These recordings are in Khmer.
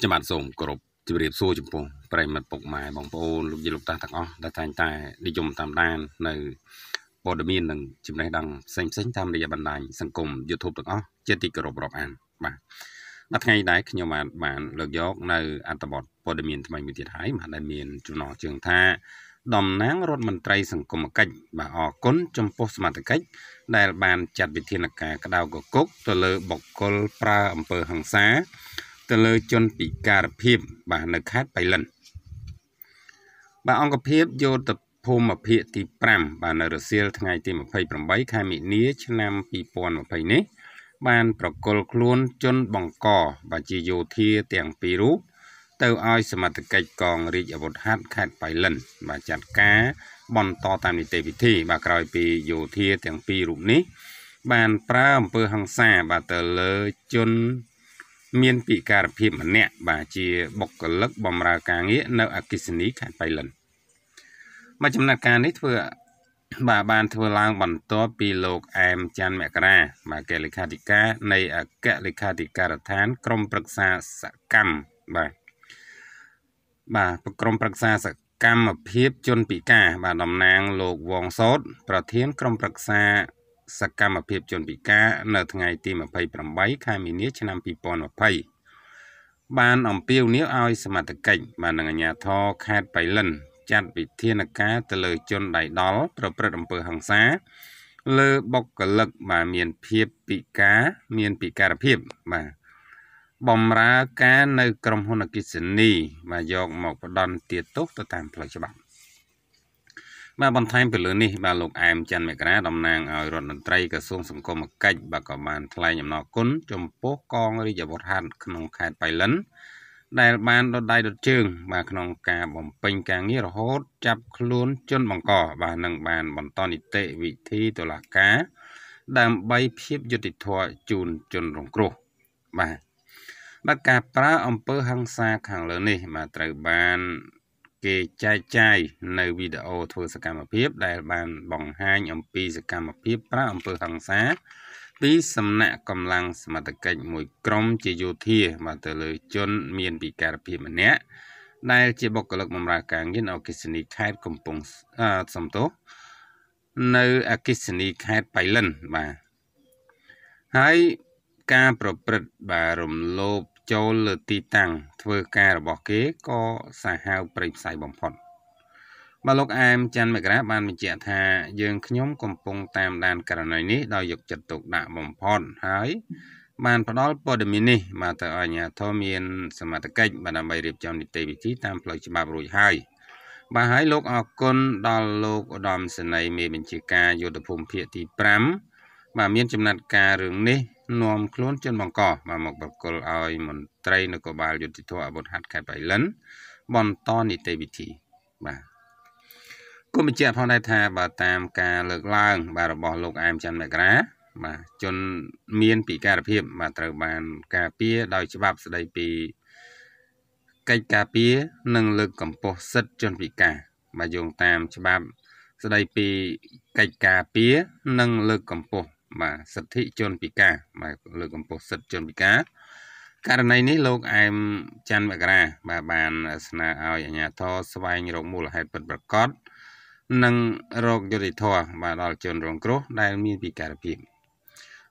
ខ្ញុំបាទសូមគោរពជម្រាបសួរចំពោះប្រិមិត្តពុកម៉ែបងប្អូនលោកយាយលោកតាទាំងអស់ដែលតែងតែនិយមតាមដាននៅព័ត៌មាននិងចំណេះដឹងផ្សេងផ្សេងតាមរយៈបណ្ដាញសង្គម YouTube ទាំងអស់ជាទីគោរពរាប់អានបាទដល់ថ្ងៃដែរខ្ញុំបានបាន លើកយកនៅអត្ថបទព័ត៌មានថ្មីមួយទៀតហើយបាទដែលមានចំណងជើងថាតំណាងរដ្ឋមន្ត្រីសង្គមគិច្ចបាទអរគុណចំពោះសមាជិកដែលបានចាត់វិធានការក្តៅគគុកទៅលើបុគ្គលប្រើអំពើហិង្សាទៅលើជនពិការភាព បាទនៅខេត្តបៃលិនបាទអង្គភាពយោធភូមិភាគទី5បាទនៅរសៀលថ្ងៃទី28ខែមិនិនា ឆ្នាំ2020នេះ បានប្រកុលខ្លួនជនបង្កបាទជាយោធាទាំងពីររូបទៅឲ្យសមត្ថកិច្ចកងរាជអាវុធហត្ថខេត្តបៃលិន បាទចាត់ការបន្តតាមនីតិវិធី បាទក្រោយពីយោធាទាំងពីររូបនេះ បានប្រើអំពើហិង្សាបាទទៅលើជនមានពិការភាពម្នាក់បាទជាបុគ្គលិកបម្រើការងារនៅអគិសនីខេត្តបៃលិនមកចំណាត់ការនេះធ្វើបាទបានធ្វើឡើងបន្ទាប់ពីលោកអែមច័ន្ទមករាបាទកិលេខាធិការនៃអគ្គលេខាធិការដ្ឋាន ក្រមប្រឹក្សាសកម្មបាទបាទក្រមប្រឹក្សាសកម្មភាពជនពិការ បាទតំណាងលោកវងសោតប្រធានក្រមប្រឹក្សាសកម្មភាពជនពិការនៅថ្ងៃទី28ខែមីនាឆ្នាំ2020បានអំពាវនាវឲ្យ សមត្ថកិច្ចបាននឹងអាជ្ញាធរខេត្តបៃលិនចាត់វិធានការទៅលើជនដៃដល់ប្រព្រឹត្តអំពើហិង្សា លើបុគ្គលិកបាទមានភាពពិការមានពិការភាពបាទបំរើការនៅក្រុមហ៊ុនអកិសនី បាទយកមកផ្ដន់ទាទោសទៅតាមផ្លូវច្បាប់បាទបន្ថែមពីលើនេះបាទលោកអែមច័ន្ទមករាតំណាងឲ្យរដ្ឋមន្ត្រីក្រសួងសង្គមកិច្ចបាទក៏បានថ្លែងអំណរគុណចំពោះកងរាជអាវុធហត្ថក្នុងខេត្តបៃលិនដែលបានដុតដៃដុតជើងបាទក្នុងការបំពេញការងាររហូតចាប់ខ្លួនជនបង្ក បាទនឹងបានបន្តនីតិវិធីតុលាការដើម្បីភាពយុត្តិធម៌ជូនជនរងគ្រោះបាទបាទការប្រើអំពើហិង្សាខាងលើនេះបាទត្រូវបានគេចែកចាយនៅវីដេអូធ្វើសកម្មភាព ដែលបានបង្ហាញ អំពីសកម្មភាព ប្រើអំពើហិង្សាពីសំណាក់កម្លាំងសមត្ថកិច្ចមួយក្រុមជាយោធាមកទៅលើជនមានពិការភាពម្នាក់ដែល ជាបុគ្គលិកបម្រើការងារនៅអគិសនីខេត្តកំពង់សំទោសនៅអគិសនីខេត្តបៃលិនបាទហើយការប្រព្រឹត្តបាទរំលោភចូលលើទីតាំងធ្វើការរបស់គេក៏សាហាវប្រៃផ្សាយបំផុតបាទលោកអែមច័ន្ទមករា បានបញ្ជាក់ថាយើងខ្ញុំកំពុងតាមដានករណីនេះដោយយកចិត្តទុកដាក់បំផុតហើយ បាន ផ្ដល់ព័ត៌មាននេះមកទៅអាជ្ញាធរមានសមត្ថកិច្ចបានដើម្បីរៀបចំនីតិវិធីតាមផ្លូវច្បាប់រួចហើយបាទហើយលោកអរគុណដល់លោកឧត្តមសេនីយ៍មេបញ្ជាការយុទ្ធភូមិភាគទី5បាទមានចំណាត់ការរឿងនេះនាំខ្លួនជនបង្កបានមកបកគលឲ្យមន្ត្រីនគរបាលយុតិធម៌អាវុធហត្ថខេត្តបៃលិនបន្តនីតិវិធីបាទគុំបញ្ជាក់ផងដែរថាបើតាមការលើកឡើងបាទរបស់លោកអែមច័ន្ទមករាបាទជនមានពិការភាពបាទត្រូវបានការពារដោយច្បាប់ស្ដីពីកិច្ចការពារ និងលើកកម្ពស់សិទ្ធិជនពិការបាទយោងតាមច្បាប់ស្ដីពីកិច្ចការពារនិងលើកកម្ពស់បាទសិទ្ធិជនពិការ បាទលើកកម្ពស់សិទ្ធិជនពិការករណីនេះលោកអែមច័ន្ទមករាបាទបានស្នើឲ្យអាជ្ញាធរស្វែងរកមូលហេតុពិតប្រាកដនិងរកយុត្តិធម៌បាទដល់ជនរងគ្រោះដែលមានពិការភាព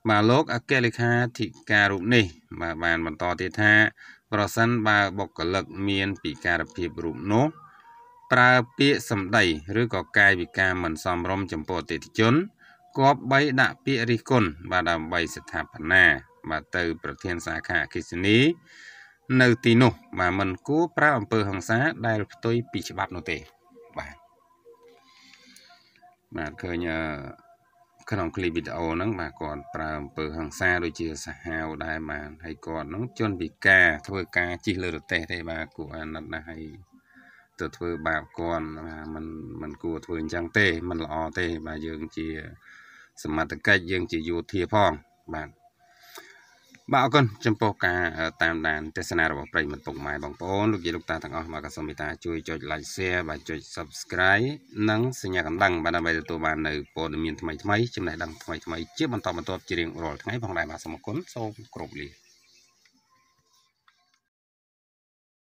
បាទលោកអគ្គលេខាធិការរូបនេះ បាទបានបន្តទៀតថា ប្រសិនបើបុគ្គលិកមានពិការភាពរូបនោះប្រើពាក្យសម្ដីឬក៏កាយវិការមិនសមរម្យចំពោះអតិថិជនគប3ដាក់ពាក្យរិះគន់បាទដើម្បីស្ថាបនាបាទទៅប្រធានសាខាអគិសនី នៅទីនោះបាទមិនគួរប្រើអំពើហិង្សាដែលផ្ទុយពីច្បាប់នោះទេបាទបាទឃើញក្នុងคลิปវីដេអូហ្នឹងបាទគាត់ប្រើអំពើហិង្សាដូចជាសាហាវដែរបាទហើយគាត់ហ្នឹងជនពិការធ្វើការជិះលើរទេះទេបាទគួរអាណិតណាស់ហើយទៅធ្វើបាបគាត់បាទมันมันគួរធ្វើអញ្ចឹងទេมันល្អទេ បាទយើងជាសមត្ថកិច្ចយើងជាយោធាផងបាទបាទអរគុណចំពោះការតាមដានទេសនារបស់ប្រិយមិត្តពុកម៉ែបងប្អូនលោកយាយលោកតាទាំងអស់បាទក៏សូមមេត្តាជួយចុច like share បាទចុច subscribe និងសញ្ញាកណ្ដឹងបាទដើម្បីទទួលបាននៅព័ត៌មានថ្មីថ្មីចំណេះដឹងថ្មីថ្មីជាបន្តបន្ទាប់ជារៀងរាល់ថ្ងៃផងដែរបាទសូមអរគុណសូមគោរពលា